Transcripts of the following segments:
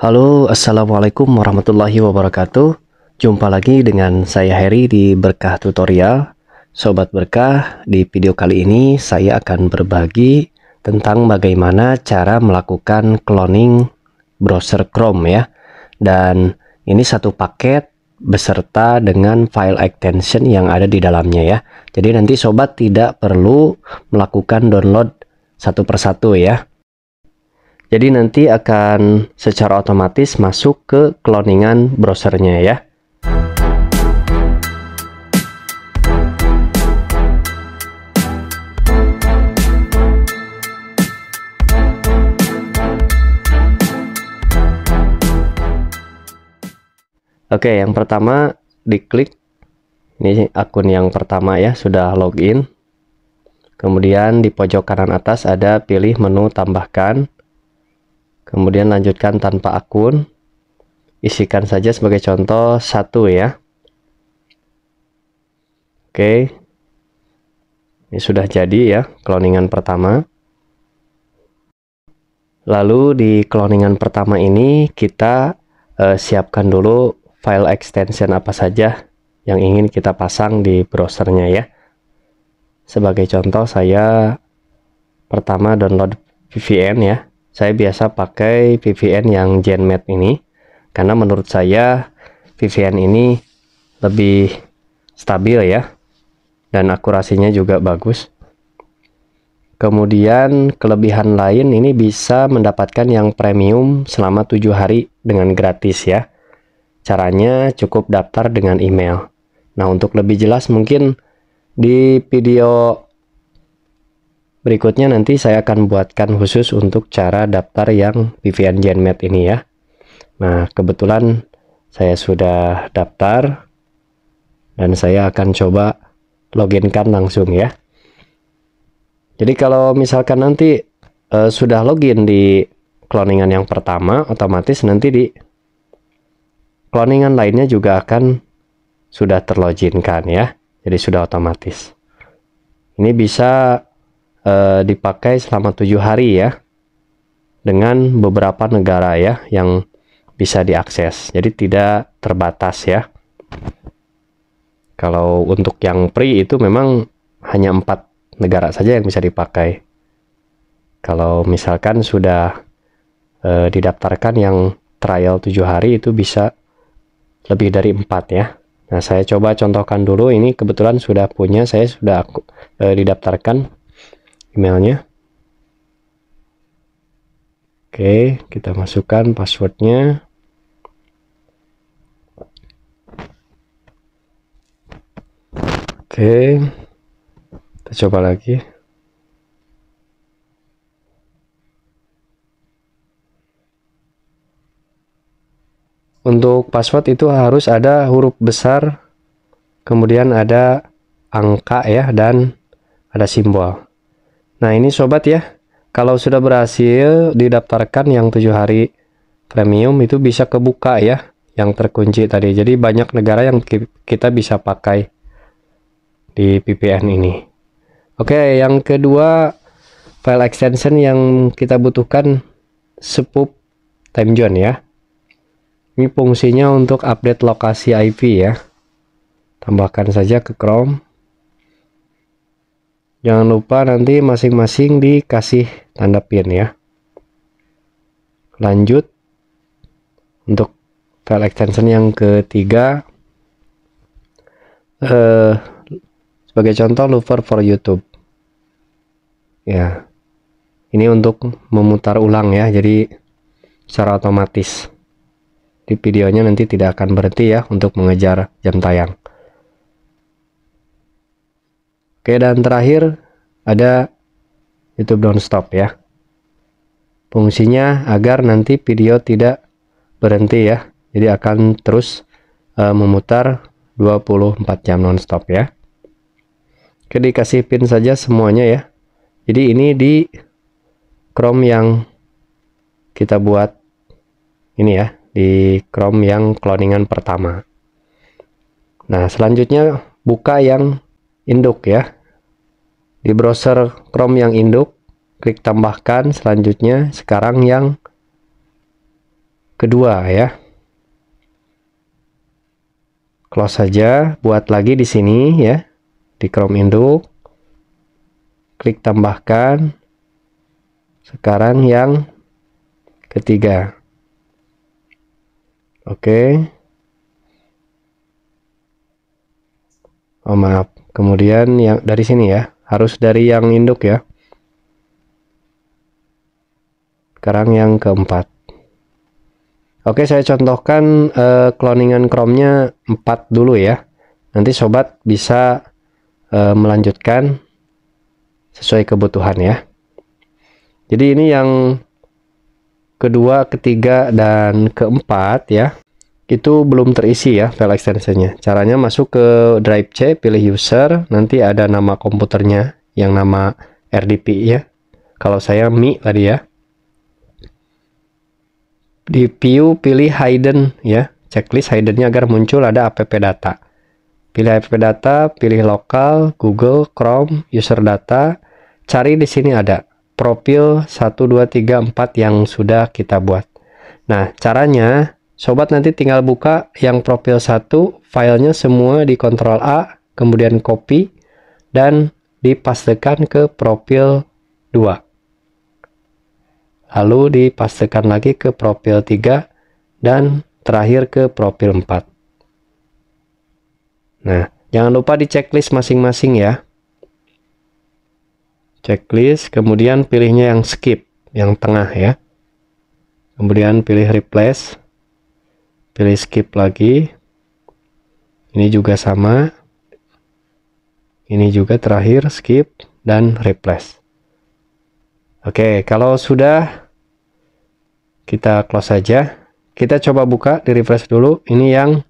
Halo, Assalamualaikum warahmatullahi wabarakatuh. Jumpa lagi dengan saya Heri di Berkah Tutorial. Sobat Berkah, di video kali ini saya akan berbagi tentang bagaimana cara melakukan cloning browser Chrome ya. Dan ini satu paket beserta dengan file extension yang ada di dalamnya ya. Jadi nanti sobat tidak perlu melakukan download satu persatu ya. Jadi nanti akan secara otomatis masuk ke cloningan browsernya ya. Oke, yang pertama diklik. Ini akun yang pertama ya, sudah login. Kemudian di pojok kanan atas ada pilih menu tambahkan kemudian lanjutkan tanpa akun isikan saja sebagai contoh satu ya oke ini sudah jadi ya cloningan pertama lalu di cloningan pertama ini kita eh, siapkan dulu file extension apa saja yang ingin kita pasang di browsernya ya sebagai contoh saya pertama download VPN ya saya biasa pakai VPN yang GenMat ini karena menurut saya VPN ini lebih stabil ya dan akurasinya juga bagus kemudian kelebihan lain ini bisa mendapatkan yang premium selama tujuh hari dengan gratis ya caranya cukup daftar dengan email nah untuk lebih jelas mungkin di video Berikutnya nanti saya akan buatkan khusus untuk cara daftar yang PVN Genmed ini ya. Nah, kebetulan saya sudah daftar dan saya akan coba loginkan langsung ya. Jadi kalau misalkan nanti eh, sudah login di kloningan yang pertama, otomatis nanti di kloningan lainnya juga akan sudah terloginkan ya. Jadi sudah otomatis. Ini bisa e, dipakai selama tujuh hari ya dengan beberapa negara ya yang bisa diakses. Jadi tidak terbatas ya. Kalau untuk yang pri itu memang hanya empat negara saja yang bisa dipakai. Kalau misalkan sudah e, didaftarkan yang trial tujuh hari itu bisa lebih dari empat ya. Nah, saya coba contohkan dulu ini kebetulan sudah punya, saya sudah e, didaftarkan emailnya. Oke, kita masukkan passwordnya. Oke, kita coba lagi. Untuk password itu harus ada huruf besar, kemudian ada angka ya, dan ada simbol. Nah ini sobat ya, kalau sudah berhasil didaftarkan yang tujuh hari premium itu bisa kebuka ya yang terkunci tadi. Jadi banyak negara yang kita bisa pakai di VPN ini. Oke, yang kedua file extension yang kita butuhkan sepup time zone ya. Ini fungsinya untuk update lokasi IP ya. Tambahkan saja ke Chrome. Jangan lupa nanti masing-masing dikasih tanda pin ya. Lanjut untuk file extension yang ketiga eh, sebagai contoh looper for YouTube. Ya. Ini untuk memutar ulang ya. Jadi secara otomatis. Di videonya nanti tidak akan berhenti ya untuk mengejar jam tayang. Oke dan terakhir ada YouTube don't stop ya. Fungsinya agar nanti video tidak berhenti ya. Jadi akan terus uh, memutar 24 jam nonstop ya. Oke dikasih pin saja semuanya ya. Jadi ini di Chrome yang kita buat ini ya di Chrome yang cloningan pertama. Nah selanjutnya buka yang induk ya. Di browser Chrome yang induk, klik tambahkan selanjutnya sekarang yang kedua ya. Close saja, buat lagi di sini ya, di Chrome induk. Klik tambahkan. Sekarang yang ketiga. Oke. Okay. oh maaf kemudian yang dari sini ya harus dari yang induk ya sekarang yang keempat Oke saya contohkan eh, cloningan Chrome-nya 4 dulu ya nanti sobat bisa eh, melanjutkan sesuai kebutuhan ya jadi ini yang kedua ketiga dan keempat ya itu belum terisi ya file extensionnya caranya masuk ke drive C pilih user nanti ada nama komputernya yang nama RDP ya kalau saya Mi tadi ya di view pilih hidden ya checklist hiddennya agar muncul ada app data pilih app data pilih lokal Google Chrome user data cari di sini ada profil 1234 yang sudah kita buat nah caranya Sobat nanti tinggal buka yang profil 1, filenya semua di kontrol A, kemudian copy, dan dipastekan ke profil 2. Lalu dipastekan lagi ke profil 3, dan terakhir ke profil 4. Nah, jangan lupa di checklist masing-masing ya. Checklist, kemudian pilihnya yang skip, yang tengah ya. Kemudian pilih replace, pilih skip lagi ini juga sama ini juga terakhir skip dan replace oke kalau sudah kita close saja kita coba buka di refresh dulu ini yang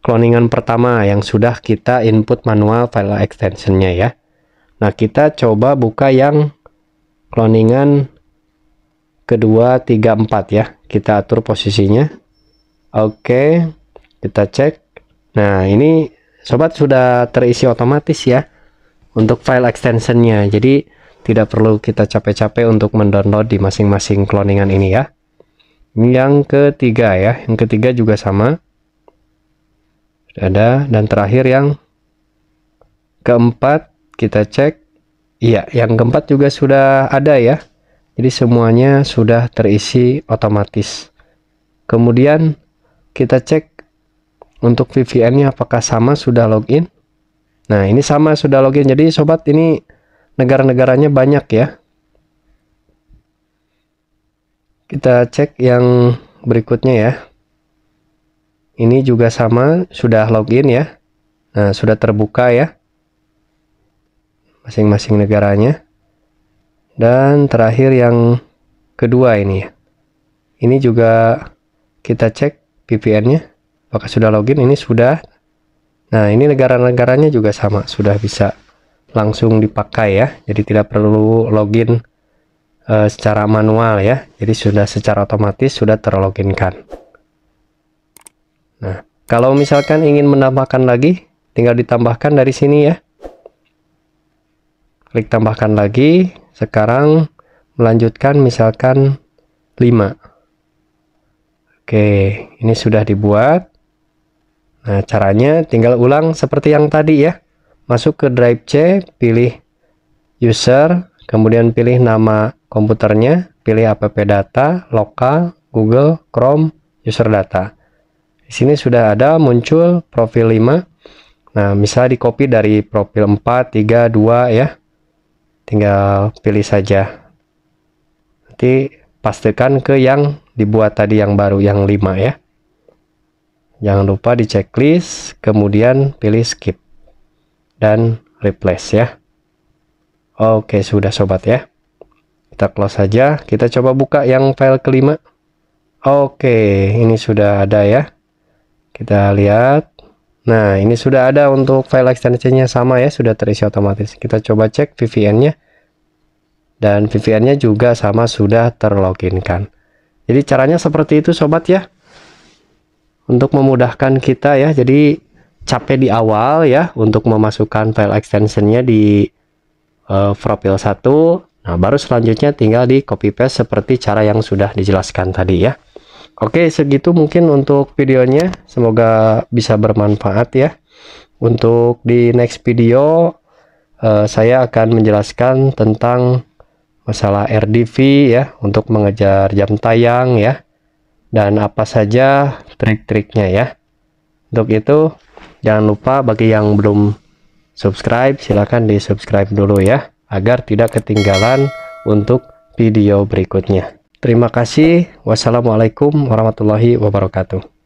cloningan pertama yang sudah kita input manual file extensionnya ya nah kita coba buka yang cloningan kedua, tiga, empat ya. Kita atur posisinya. Oke, kita cek. Nah, ini sobat sudah terisi otomatis ya untuk file extensionnya. Jadi tidak perlu kita capek-capek untuk mendownload di masing-masing cloningan ini ya. Yang ketiga ya, yang ketiga juga sama. Sudah ada dan terakhir yang keempat kita cek. Iya, yang keempat juga sudah ada ya. Jadi semuanya sudah terisi otomatis. Kemudian kita cek untuk VPN-nya apakah sama sudah login. Nah, ini sama sudah login. Jadi sobat ini negara-negaranya banyak ya. Kita cek yang berikutnya ya. Ini juga sama sudah login ya. Nah, sudah terbuka ya. Masing-masing negaranya. Dan terakhir yang kedua ini ya. Ini juga kita cek VPN-nya. Apakah sudah login? Ini sudah. Nah, ini negara-negaranya juga sama, sudah bisa langsung dipakai ya. Jadi tidak perlu login e, secara manual ya. Jadi sudah secara otomatis sudah terloginkan. Nah, kalau misalkan ingin menambahkan lagi, tinggal ditambahkan dari sini ya. Klik tambahkan lagi. Sekarang melanjutkan misalkan 5. Oke, ini sudah dibuat. Nah, caranya tinggal ulang seperti yang tadi ya. Masuk ke drive C, pilih user, kemudian pilih nama komputernya, pilih app data, lokal, Google, Chrome, user data. Di sini sudah ada muncul profil 5. Nah, misalnya di copy dari profil 4, 3, 2 ya. Tinggal pilih saja. Nanti pastikan ke yang dibuat tadi yang baru yang 5 ya jangan lupa di checklist kemudian pilih skip dan replace ya oke sudah sobat ya kita close saja kita coba buka yang file kelima oke ini sudah ada ya kita lihat nah ini sudah ada untuk file extensionnya sama ya sudah terisi otomatis kita coba cek VPN nya dan VPN-nya juga sama sudah terloginkan. Jadi caranya seperti itu sobat ya. Untuk memudahkan kita ya, jadi capek di awal ya untuk memasukkan file extension-nya di uh, eh, profil 1. Nah, baru selanjutnya tinggal di copy paste seperti cara yang sudah dijelaskan tadi ya. Oke, segitu mungkin untuk videonya. Semoga bisa bermanfaat ya. Untuk di next video, uh, saya akan menjelaskan tentang masalah RDV ya untuk mengejar jam tayang ya dan apa saja trik-triknya ya untuk itu jangan lupa bagi yang belum subscribe silahkan di subscribe dulu ya agar tidak ketinggalan untuk video berikutnya terima kasih wassalamualaikum warahmatullahi wabarakatuh